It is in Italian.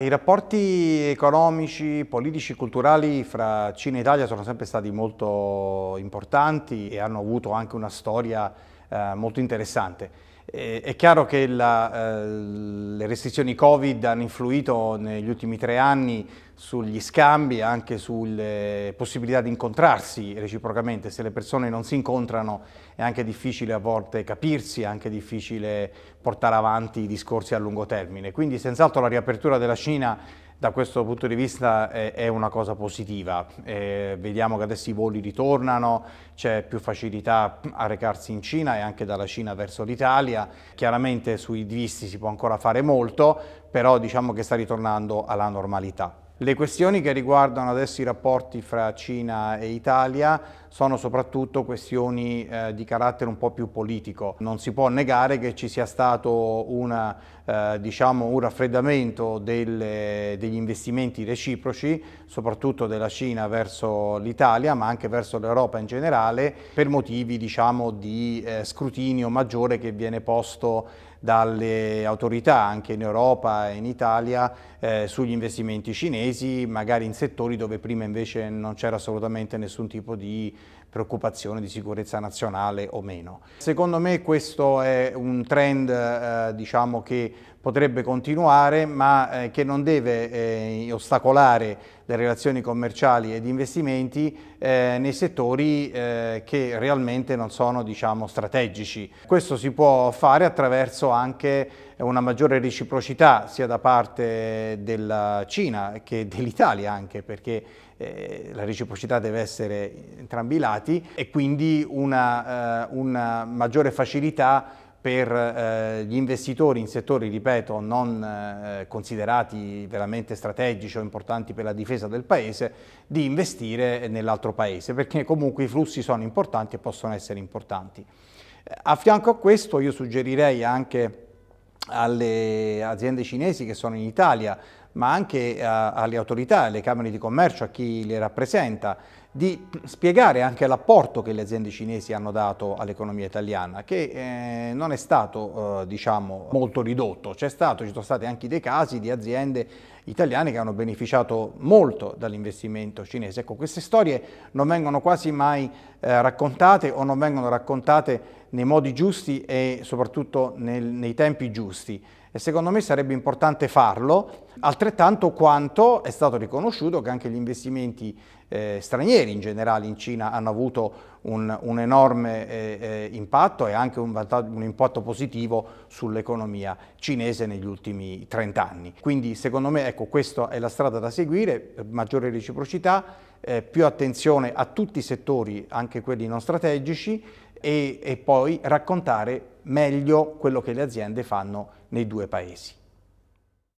I rapporti economici, politici e culturali fra Cina e Italia sono sempre stati molto importanti e hanno avuto anche una storia eh, molto interessante. Eh, è chiaro che la, eh, le restrizioni Covid hanno influito negli ultimi tre anni sugli scambi, anche sulle possibilità di incontrarsi reciprocamente. Se le persone non si incontrano è anche difficile a volte capirsi, è anche difficile portare avanti i discorsi a lungo termine. Quindi senz'altro la riapertura della Cina da questo punto di vista è una cosa positiva, eh, vediamo che adesso i voli ritornano, c'è più facilità a recarsi in Cina e anche dalla Cina verso l'Italia, chiaramente sui visti si può ancora fare molto, però diciamo che sta ritornando alla normalità. Le questioni che riguardano adesso i rapporti fra Cina e Italia sono soprattutto questioni eh, di carattere un po' più politico. Non si può negare che ci sia stato una, eh, diciamo un raffreddamento delle, degli investimenti reciproci, soprattutto della Cina verso l'Italia, ma anche verso l'Europa in generale, per motivi diciamo, di eh, scrutinio maggiore che viene posto dalle autorità anche in Europa e in Italia eh, sugli investimenti cinesi, magari in settori dove prima invece non c'era assolutamente nessun tipo di preoccupazione di sicurezza nazionale o meno. Secondo me questo è un trend eh, diciamo che potrebbe continuare ma eh, che non deve eh, ostacolare le relazioni commerciali ed investimenti eh, nei settori eh, che realmente non sono diciamo, strategici. Questo si può fare attraverso anche una maggiore reciprocità sia da parte della Cina che dell'Italia anche perché eh, la reciprocità deve essere entrambi i lati e quindi una, eh, una maggiore facilità per eh, gli investitori in settori, ripeto, non eh, considerati veramente strategici o importanti per la difesa del Paese, di investire nell'altro Paese, perché comunque i flussi sono importanti e possono essere importanti. A fianco a questo io suggerirei anche alle aziende cinesi che sono in Italia, ma anche a, eh, alle autorità, alle Camere di Commercio, a chi le rappresenta, di spiegare anche l'apporto che le aziende cinesi hanno dato all'economia italiana, che eh, non è stato eh, diciamo, molto ridotto. Stato, ci sono stati anche dei casi di aziende italiane che hanno beneficiato molto dall'investimento cinese. Ecco, queste storie non vengono quasi mai eh, raccontate o non vengono raccontate nei modi giusti e soprattutto nel, nei tempi giusti e secondo me sarebbe importante farlo, altrettanto quanto è stato riconosciuto che anche gli investimenti eh, stranieri in generale in Cina hanno avuto un, un enorme eh, eh impatto e anche un, un impatto positivo sull'economia cinese negli ultimi 30 anni. Quindi secondo me ecco, questa è la strada da seguire, maggiore reciprocità, eh, più attenzione a tutti i settori, anche quelli non strategici, e, e poi raccontare meglio quello che le aziende fanno nei due paesi.